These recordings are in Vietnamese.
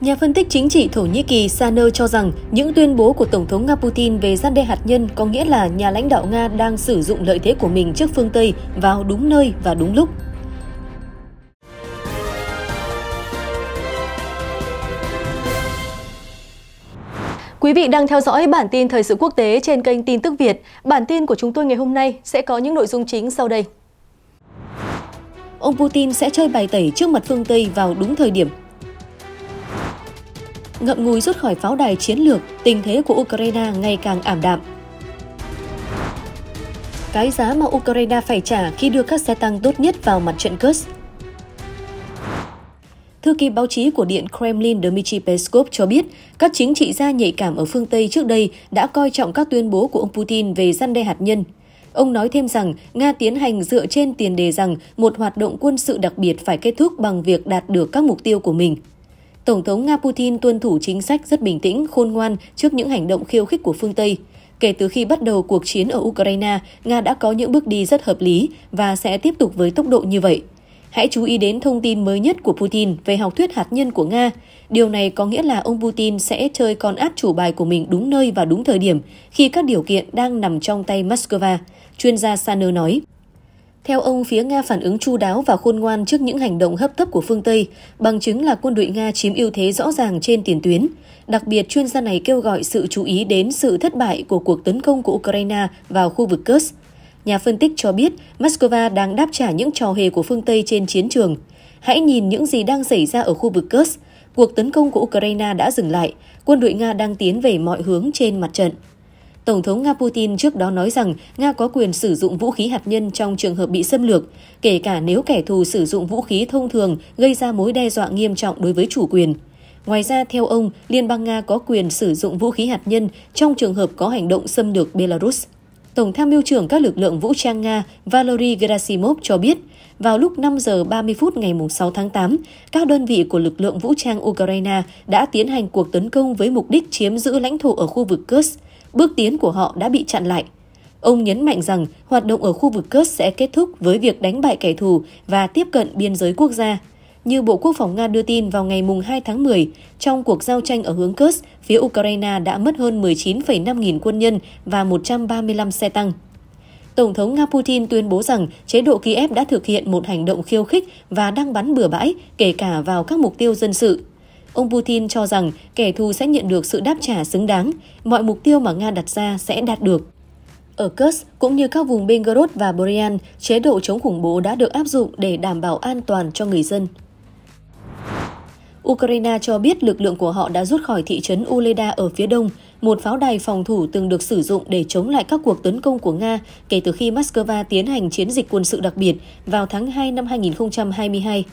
Nhà phân tích chính trị Thổ Nhĩ Kỳ Saner cho rằng những tuyên bố của Tổng thống Nga Putin về gian đe hạt nhân có nghĩa là nhà lãnh đạo Nga đang sử dụng lợi thế của mình trước phương Tây vào đúng nơi và đúng lúc. Quý vị đang theo dõi bản tin thời sự quốc tế trên kênh Tin tức Việt. Bản tin của chúng tôi ngày hôm nay sẽ có những nội dung chính sau đây. Ông Putin sẽ chơi bài tẩy trước mặt phương Tây vào đúng thời điểm ngậm ngùi rút khỏi pháo đài chiến lược, tình thế của Ukraine ngày càng ảm đạm. Cái giá mà Ukraine phải trả khi đưa các xe tăng tốt nhất vào mặt trận Kursk Thư ký báo chí của Điện Kremlin Dmitry Peskov cho biết, các chính trị gia nhạy cảm ở phương Tây trước đây đã coi trọng các tuyên bố của ông Putin về gian đe hạt nhân. Ông nói thêm rằng Nga tiến hành dựa trên tiền đề rằng một hoạt động quân sự đặc biệt phải kết thúc bằng việc đạt được các mục tiêu của mình. Tổng thống Nga Putin tuân thủ chính sách rất bình tĩnh, khôn ngoan trước những hành động khiêu khích của phương Tây. Kể từ khi bắt đầu cuộc chiến ở Ukraine, Nga đã có những bước đi rất hợp lý và sẽ tiếp tục với tốc độ như vậy. Hãy chú ý đến thông tin mới nhất của Putin về học thuyết hạt nhân của Nga. Điều này có nghĩa là ông Putin sẽ chơi con át chủ bài của mình đúng nơi và đúng thời điểm khi các điều kiện đang nằm trong tay Moscow, chuyên gia Saner nói. Theo ông, phía Nga phản ứng chu đáo và khôn ngoan trước những hành động hấp tấp của phương Tây, bằng chứng là quân đội Nga chiếm ưu thế rõ ràng trên tiền tuyến. Đặc biệt, chuyên gia này kêu gọi sự chú ý đến sự thất bại của cuộc tấn công của Ukraine vào khu vực Kursk. Nhà phân tích cho biết, Moscow đang đáp trả những trò hề của phương Tây trên chiến trường. Hãy nhìn những gì đang xảy ra ở khu vực Kursk. Cuộc tấn công của Ukraine đã dừng lại, quân đội Nga đang tiến về mọi hướng trên mặt trận. Tổng thống Nga Putin trước đó nói rằng Nga có quyền sử dụng vũ khí hạt nhân trong trường hợp bị xâm lược, kể cả nếu kẻ thù sử dụng vũ khí thông thường gây ra mối đe dọa nghiêm trọng đối với chủ quyền. Ngoài ra, theo ông, Liên bang Nga có quyền sử dụng vũ khí hạt nhân trong trường hợp có hành động xâm lược Belarus. Tổng tham mưu trưởng các lực lượng vũ trang Nga Valery Gerasimov cho biết, vào lúc 5 giờ 30 phút ngày 6 tháng 8, các đơn vị của lực lượng vũ trang Ukraine đã tiến hành cuộc tấn công với mục đích chiếm giữ lãnh thổ ở khu vực Kursk, bước tiến của họ đã bị chặn lại. Ông nhấn mạnh rằng hoạt động ở khu vực Kursk sẽ kết thúc với việc đánh bại kẻ thù và tiếp cận biên giới quốc gia. Như Bộ Quốc phòng Nga đưa tin vào ngày 2 tháng 10, trong cuộc giao tranh ở hướng Kursk, phía Ukraine đã mất hơn 19,5 nghìn quân nhân và 135 xe tăng. Tổng thống Nga Putin tuyên bố rằng chế độ Kiev đã thực hiện một hành động khiêu khích và đang bắn bừa bãi, kể cả vào các mục tiêu dân sự. Ông Putin cho rằng kẻ thù sẽ nhận được sự đáp trả xứng đáng, mọi mục tiêu mà Nga đặt ra sẽ đạt được. Ở Kursk cũng như các vùng Belgorod và Borean, chế độ chống khủng bố đã được áp dụng để đảm bảo an toàn cho người dân. Ukraine cho biết lực lượng của họ đã rút khỏi thị trấn Uleda ở phía đông, một pháo đài phòng thủ từng được sử dụng để chống lại các cuộc tấn công của Nga kể từ khi Moscow tiến hành chiến dịch quân sự đặc biệt vào tháng 2 năm 2022.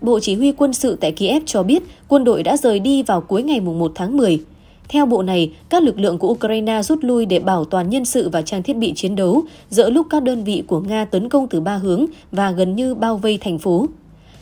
Bộ Chỉ huy quân sự tại Kiev cho biết quân đội đã rời đi vào cuối ngày 1 tháng 10. Theo bộ này, các lực lượng của Ukraine rút lui để bảo toàn nhân sự và trang thiết bị chiến đấu giữa lúc các đơn vị của Nga tấn công từ ba hướng và gần như bao vây thành phố.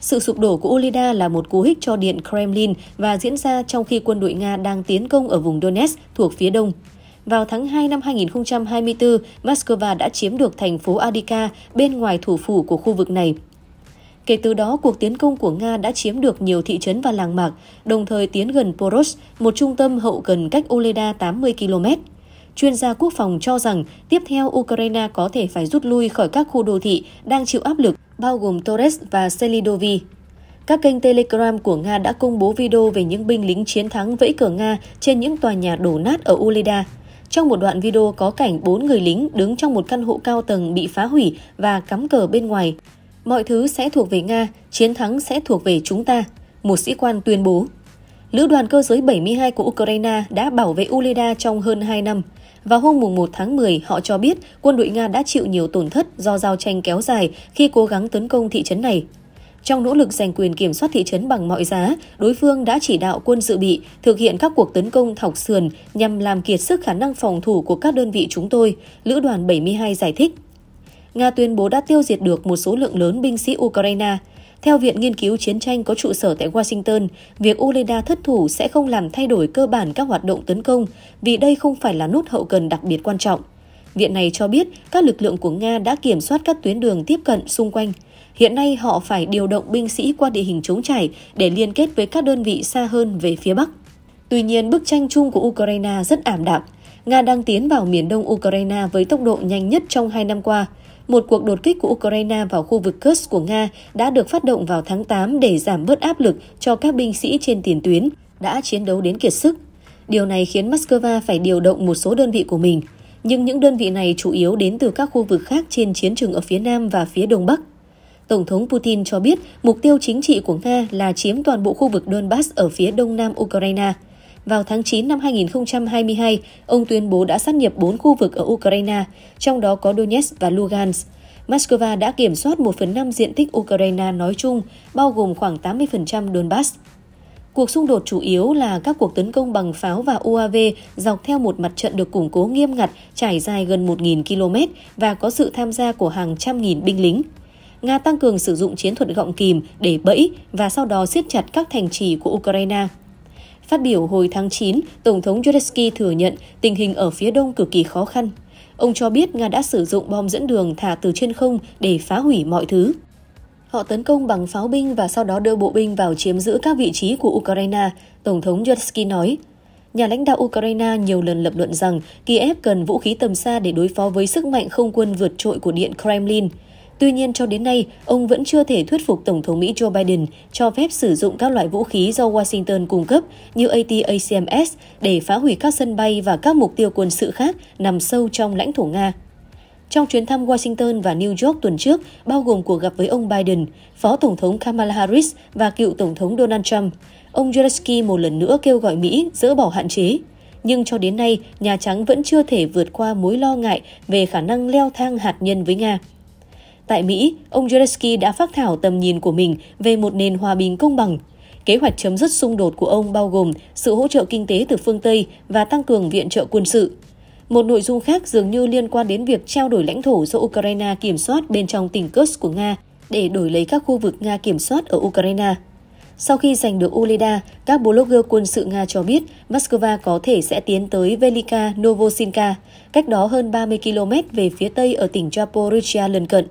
Sự sụp đổ của Ulida là một cú hích cho điện Kremlin và diễn ra trong khi quân đội Nga đang tiến công ở vùng Donetsk thuộc phía đông. Vào tháng 2 năm 2024, Moscow đã chiếm được thành phố Adika bên ngoài thủ phủ của khu vực này – Kể từ đó, cuộc tiến công của Nga đã chiếm được nhiều thị trấn và làng mạc, đồng thời tiến gần Poros, một trung tâm hậu cần cách Oleda 80 km. Chuyên gia quốc phòng cho rằng tiếp theo Ukraine có thể phải rút lui khỏi các khu đô thị đang chịu áp lực, bao gồm Torres và Selidovi. Các kênh Telegram của Nga đã công bố video về những binh lính chiến thắng vẫy cờ Nga trên những tòa nhà đổ nát ở Uleda. Trong một đoạn video có cảnh bốn người lính đứng trong một căn hộ cao tầng bị phá hủy và cắm cờ bên ngoài. Mọi thứ sẽ thuộc về Nga, chiến thắng sẽ thuộc về chúng ta, một sĩ quan tuyên bố. Lữ đoàn cơ giới 72 của Ukraine đã bảo vệ Uleda trong hơn 2 năm. Vào hôm 1 tháng 10, họ cho biết quân đội Nga đã chịu nhiều tổn thất do giao tranh kéo dài khi cố gắng tấn công thị trấn này. Trong nỗ lực giành quyền kiểm soát thị trấn bằng mọi giá, đối phương đã chỉ đạo quân dự bị thực hiện các cuộc tấn công thọc sườn nhằm làm kiệt sức khả năng phòng thủ của các đơn vị chúng tôi, Lữ đoàn 72 giải thích. Nga tuyên bố đã tiêu diệt được một số lượng lớn binh sĩ Ukraine. Theo Viện Nghiên cứu Chiến tranh có trụ sở tại Washington, việc Ukraine thất thủ sẽ không làm thay đổi cơ bản các hoạt động tấn công vì đây không phải là nút hậu cần đặc biệt quan trọng. Viện này cho biết các lực lượng của Nga đã kiểm soát các tuyến đường tiếp cận xung quanh. Hiện nay họ phải điều động binh sĩ qua địa hình chống trải để liên kết với các đơn vị xa hơn về phía Bắc. Tuy nhiên, bức tranh chung của Ukraine rất ảm đạm. Nga đang tiến vào miền đông Ukraine với tốc độ nhanh nhất trong hai năm qua một cuộc đột kích của Ukraine vào khu vực Kursk của Nga đã được phát động vào tháng 8 để giảm bớt áp lực cho các binh sĩ trên tiền tuyến đã chiến đấu đến kiệt sức. Điều này khiến Moscow phải điều động một số đơn vị của mình, nhưng những đơn vị này chủ yếu đến từ các khu vực khác trên chiến trường ở phía Nam và phía Đông Bắc. Tổng thống Putin cho biết mục tiêu chính trị của Nga là chiếm toàn bộ khu vực Donbass ở phía đông nam Ukraine – vào tháng 9 năm 2022, ông tuyên bố đã sát nhập 4 khu vực ở Ukraine, trong đó có Donetsk và Lugansk. Moscow đã kiểm soát 1 phần 5 diện tích Ukraine nói chung, bao gồm khoảng 80% Donbass. Cuộc xung đột chủ yếu là các cuộc tấn công bằng pháo và UAV dọc theo một mặt trận được củng cố nghiêm ngặt trải dài gần 1.000 km và có sự tham gia của hàng trăm nghìn binh lính. Nga tăng cường sử dụng chiến thuật gọng kìm để bẫy và sau đó siết chặt các thành trì của Ukraine. Phát biểu hồi tháng 9, Tổng thống Zelensky thừa nhận tình hình ở phía đông cực kỳ khó khăn. Ông cho biết Nga đã sử dụng bom dẫn đường thả từ trên không để phá hủy mọi thứ. Họ tấn công bằng pháo binh và sau đó đưa bộ binh vào chiếm giữ các vị trí của Ukraine, Tổng thống Zelensky nói. Nhà lãnh đạo Ukraine nhiều lần lập luận rằng Kiev cần vũ khí tầm xa để đối phó với sức mạnh không quân vượt trội của Điện Kremlin – Tuy nhiên, cho đến nay, ông vẫn chưa thể thuyết phục Tổng thống Mỹ Joe Biden cho phép sử dụng các loại vũ khí do Washington cung cấp như ATACMS để phá hủy các sân bay và các mục tiêu quân sự khác nằm sâu trong lãnh thổ Nga. Trong chuyến thăm Washington và New York tuần trước, bao gồm cuộc gặp với ông Biden, Phó Tổng thống Kamala Harris và cựu Tổng thống Donald Trump, ông Zelensky một lần nữa kêu gọi Mỹ dỡ bỏ hạn chế. Nhưng cho đến nay, Nhà Trắng vẫn chưa thể vượt qua mối lo ngại về khả năng leo thang hạt nhân với Nga. Tại Mỹ, ông Zelensky đã phát thảo tầm nhìn của mình về một nền hòa bình công bằng. Kế hoạch chấm dứt xung đột của ông bao gồm sự hỗ trợ kinh tế từ phương Tây và tăng cường viện trợ quân sự. Một nội dung khác dường như liên quan đến việc trao đổi lãnh thổ do Ukraine kiểm soát bên trong tỉnh Kursk của Nga để đổi lấy các khu vực Nga kiểm soát ở Ukraine. Sau khi giành được Uleda, các blogger quân sự Nga cho biết Moscow có thể sẽ tiến tới Velika Novosinka, cách đó hơn 30 km về phía tây ở tỉnh Zaporizhia lân cận.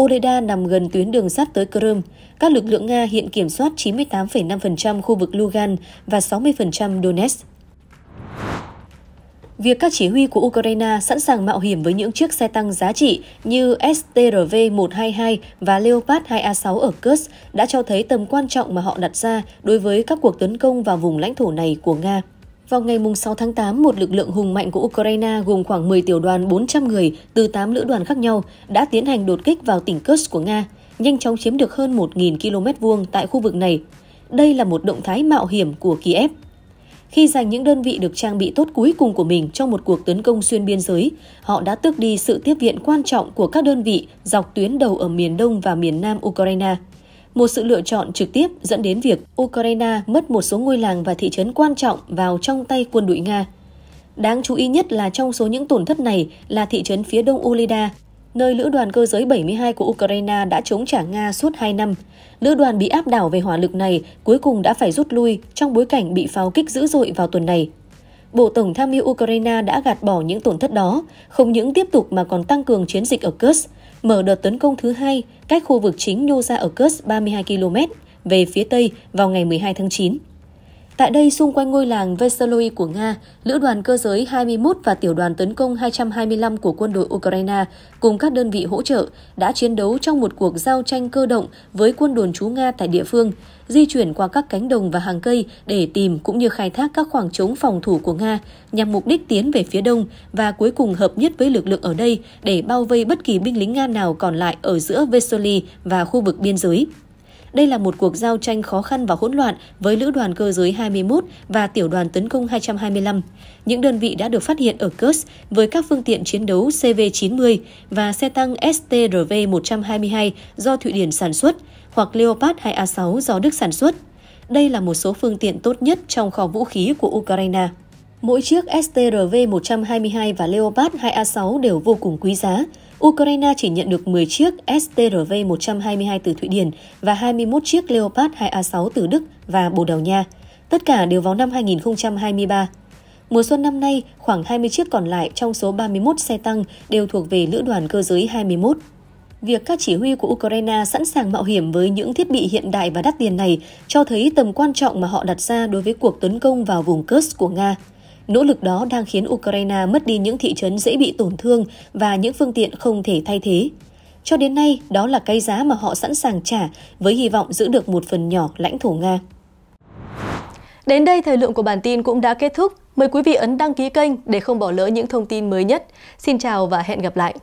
Odeda nằm gần tuyến đường sắt tới Crimea. Các lực lượng Nga hiện kiểm soát 98,5% khu vực Lugan và 60% Donetsk. Việc các chỉ huy của Ukraine sẵn sàng mạo hiểm với những chiếc xe tăng giá trị như STRV-122 và Leopard 2A6 ở Kursk đã cho thấy tầm quan trọng mà họ đặt ra đối với các cuộc tấn công vào vùng lãnh thổ này của Nga. Vào ngày 6 tháng 8, một lực lượng hùng mạnh của Ukraine gồm khoảng 10 tiểu đoàn 400 người từ 8 lữ đoàn khác nhau đã tiến hành đột kích vào tỉnh Kursk của Nga, nhanh chóng chiếm được hơn 1.000 km vuông tại khu vực này. Đây là một động thái mạo hiểm của Kiev. Khi giành những đơn vị được trang bị tốt cuối cùng của mình trong một cuộc tấn công xuyên biên giới, họ đã tước đi sự tiếp viện quan trọng của các đơn vị dọc tuyến đầu ở miền đông và miền nam Ukraine – một sự lựa chọn trực tiếp dẫn đến việc Ukraine mất một số ngôi làng và thị trấn quan trọng vào trong tay quân đội Nga. Đáng chú ý nhất là trong số những tổn thất này là thị trấn phía đông Olida, nơi lữ đoàn cơ giới 72 của Ukraine đã chống trả Nga suốt 2 năm. Lữ đoàn bị áp đảo về hỏa lực này cuối cùng đã phải rút lui trong bối cảnh bị pháo kích dữ dội vào tuần này. Bộ Tổng tham mưu Ukraine đã gạt bỏ những tổn thất đó, không những tiếp tục mà còn tăng cường chiến dịch ở Kursk, Mở đợt tấn công thứ hai cách khu vực chính Nyoza ở Kursk 32 km về phía tây vào ngày 12 tháng 9. Tại đây, xung quanh ngôi làng Veseloy của Nga, Lữ đoàn cơ giới 21 và Tiểu đoàn tấn công 225 của quân đội Ukraine cùng các đơn vị hỗ trợ đã chiến đấu trong một cuộc giao tranh cơ động với quân đồn trú Nga tại địa phương, di chuyển qua các cánh đồng và hàng cây để tìm cũng như khai thác các khoảng trống phòng thủ của Nga nhằm mục đích tiến về phía đông và cuối cùng hợp nhất với lực lượng ở đây để bao vây bất kỳ binh lính Nga nào còn lại ở giữa Veseloy và khu vực biên giới. Đây là một cuộc giao tranh khó khăn và hỗn loạn với lữ đoàn cơ giới 21 và tiểu đoàn tấn công 225. Những đơn vị đã được phát hiện ở Kursk với các phương tiện chiến đấu CV-90 và xe tăng STRV-122 do Thụy Điển sản xuất hoặc Leopard 2A6 do Đức sản xuất. Đây là một số phương tiện tốt nhất trong kho vũ khí của Ukraine. Mỗi chiếc STRV-122 và Leopard 2A6 đều vô cùng quý giá, Ukraine chỉ nhận được 10 chiếc STRV-122 từ Thụy Điển và 21 chiếc Leopard 2A6 từ Đức và Bồ Đào Nha, tất cả đều vào năm 2023. Mùa xuân năm nay, khoảng 20 chiếc còn lại trong số 31 xe tăng đều thuộc về Lữ đoàn Cơ giới 21. Việc các chỉ huy của Ukraine sẵn sàng mạo hiểm với những thiết bị hiện đại và đắt tiền này cho thấy tầm quan trọng mà họ đặt ra đối với cuộc tấn công vào vùng Kursk của Nga. Nỗ lực đó đang khiến Ukraine mất đi những thị trấn dễ bị tổn thương và những phương tiện không thể thay thế. Cho đến nay, đó là cái giá mà họ sẵn sàng trả với hy vọng giữ được một phần nhỏ lãnh thổ Nga. Đến đây, thời lượng của bản tin cũng đã kết thúc. Mời quý vị ấn đăng ký kênh để không bỏ lỡ những thông tin mới nhất. Xin chào và hẹn gặp lại!